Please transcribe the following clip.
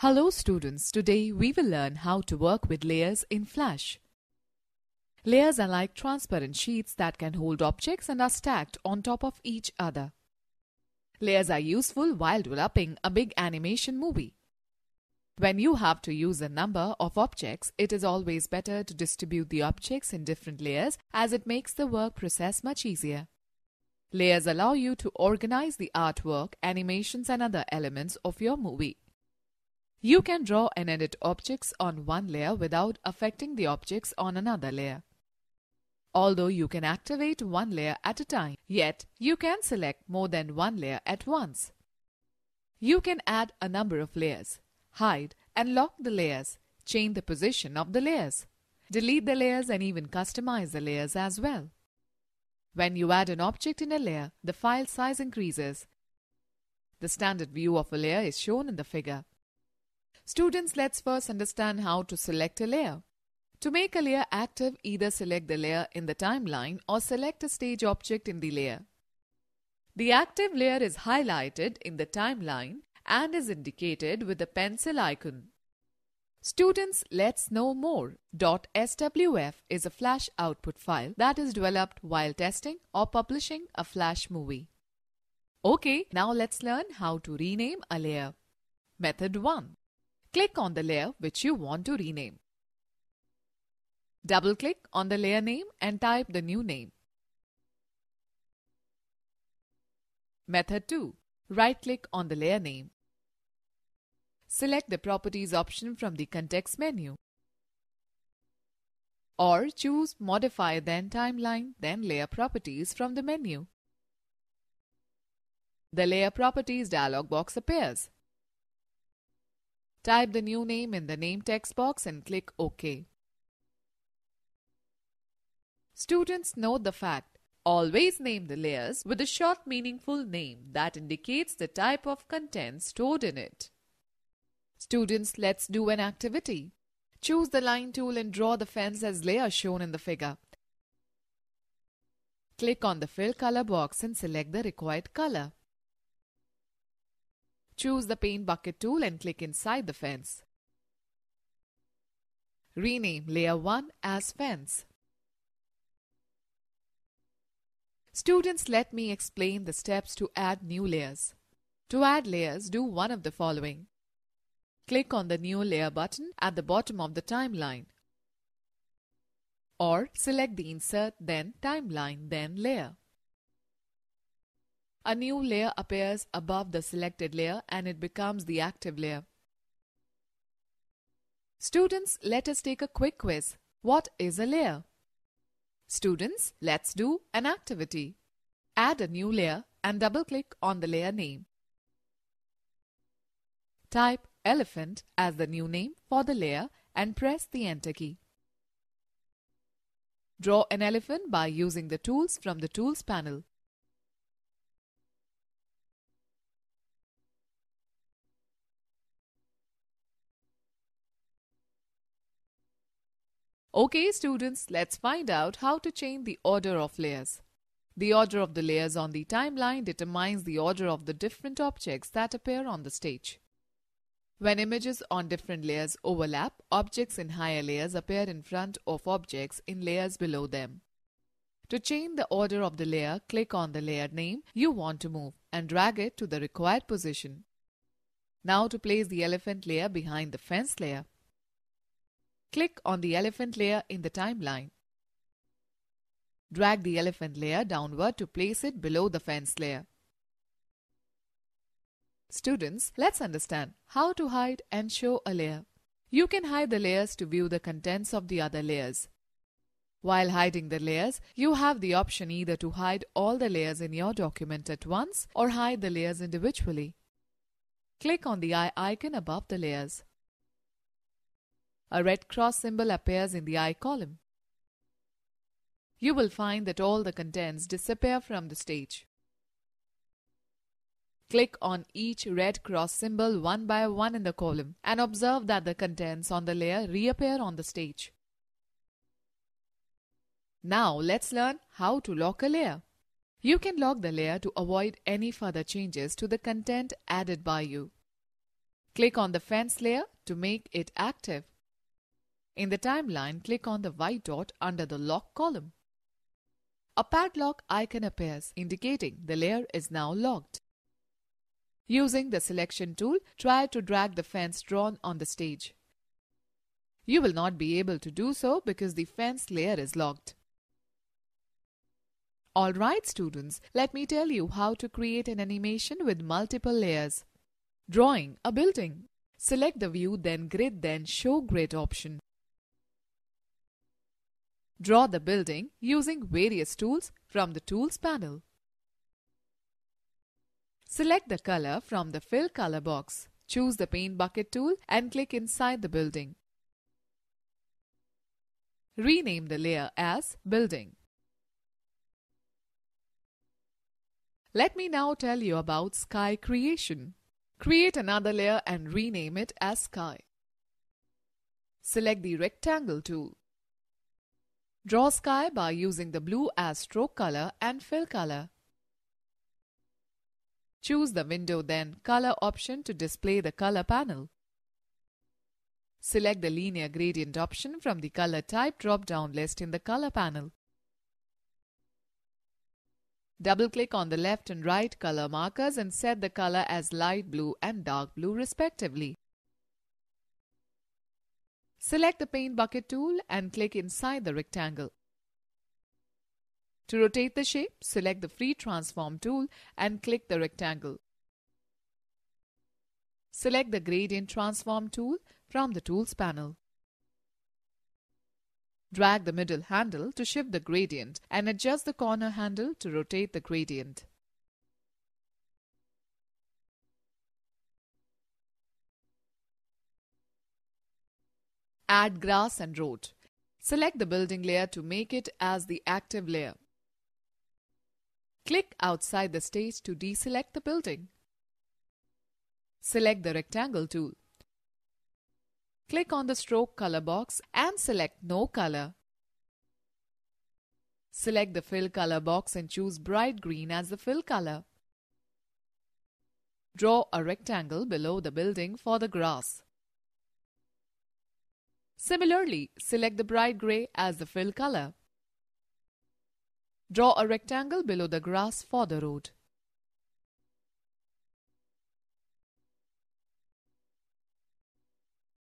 Hello students, today we will learn how to work with layers in Flash. Layers are like transparent sheets that can hold objects and are stacked on top of each other. Layers are useful while developing a big animation movie. When you have to use a number of objects, it is always better to distribute the objects in different layers as it makes the work process much easier. Layers allow you to organize the artwork, animations and other elements of your movie. You can draw and edit objects on one layer without affecting the objects on another layer. Although you can activate one layer at a time, yet you can select more than one layer at once. You can add a number of layers, hide and lock the layers, change the position of the layers, delete the layers and even customize the layers as well. When you add an object in a layer, the file size increases. The standard view of a layer is shown in the figure. Students, let's first understand how to select a layer. To make a layer active, either select the layer in the timeline or select a stage object in the layer. The active layer is highlighted in the timeline and is indicated with the pencil icon. Students, let's know more. .swf is a Flash output file that is developed while testing or publishing a Flash movie. Okay, now let's learn how to rename a layer. Method 1. Click on the layer which you want to rename. Double click on the layer name and type the new name. Method 2. Right click on the layer name. Select the properties option from the context menu. Or choose modify then timeline then layer properties from the menu. The layer properties dialog box appears. Type the new name in the name text box and click OK. Students note the fact, always name the layers with a short meaningful name that indicates the type of content stored in it. Students, let's do an activity. Choose the line tool and draw the fence as layer shown in the figure. Click on the fill color box and select the required color. Choose the paint bucket tool and click inside the fence. Rename layer 1 as fence. Students, let me explain the steps to add new layers. To add layers, do one of the following. Click on the New Layer button at the bottom of the timeline. Or select the Insert, then Timeline, then Layer. A new layer appears above the selected layer and it becomes the active layer. Students, let us take a quick quiz. What is a layer? Students, let's do an activity. Add a new layer and double click on the layer name. Type elephant as the new name for the layer and press the enter key. Draw an elephant by using the tools from the tools panel. Okay students, let's find out how to change the order of layers. The order of the layers on the timeline determines the order of the different objects that appear on the stage. When images on different layers overlap, objects in higher layers appear in front of objects in layers below them. To change the order of the layer, click on the layer name you want to move and drag it to the required position. Now to place the elephant layer behind the fence layer. Click on the elephant layer in the timeline. Drag the elephant layer downward to place it below the fence layer. Students, let's understand how to hide and show a layer. You can hide the layers to view the contents of the other layers. While hiding the layers, you have the option either to hide all the layers in your document at once or hide the layers individually. Click on the eye icon above the layers. A red cross symbol appears in the I column. You will find that all the contents disappear from the stage. Click on each red cross symbol one by one in the column and observe that the contents on the layer reappear on the stage. Now let's learn how to lock a layer. You can lock the layer to avoid any further changes to the content added by you. Click on the fence layer to make it active. In the timeline, click on the white dot under the lock column. A padlock icon appears indicating the layer is now locked. Using the selection tool, try to drag the fence drawn on the stage. You will not be able to do so because the fence layer is locked. Alright students, let me tell you how to create an animation with multiple layers. Drawing a building. Select the View then Grid then Show Grid option. Draw the building using various tools from the Tools panel. Select the color from the Fill Color box. Choose the Paint Bucket tool and click inside the building. Rename the layer as Building. Let me now tell you about sky creation. Create another layer and rename it as sky. Select the rectangle tool. Draw sky by using the blue as stroke color and fill color. Choose the window then color option to display the color panel. Select the linear gradient option from the color type drop-down list in the color panel. Double-click on the left and right color markers and set the color as light blue and dark blue respectively. Select the Paint Bucket tool and click inside the rectangle. To rotate the shape, select the Free Transform tool and click the rectangle. Select the Gradient Transform tool from the Tools panel. Drag the middle handle to shift the gradient and adjust the corner handle to rotate the gradient. Add grass and road. Select the building layer to make it as the active layer. Click outside the stage to deselect the building. Select the rectangle tool. Click on the stroke color box and select no color. Select the fill color box and choose bright green as the fill color. Draw a rectangle below the building for the grass. Similarly, select the bright gray as the fill color. Draw a rectangle below the grass for the road.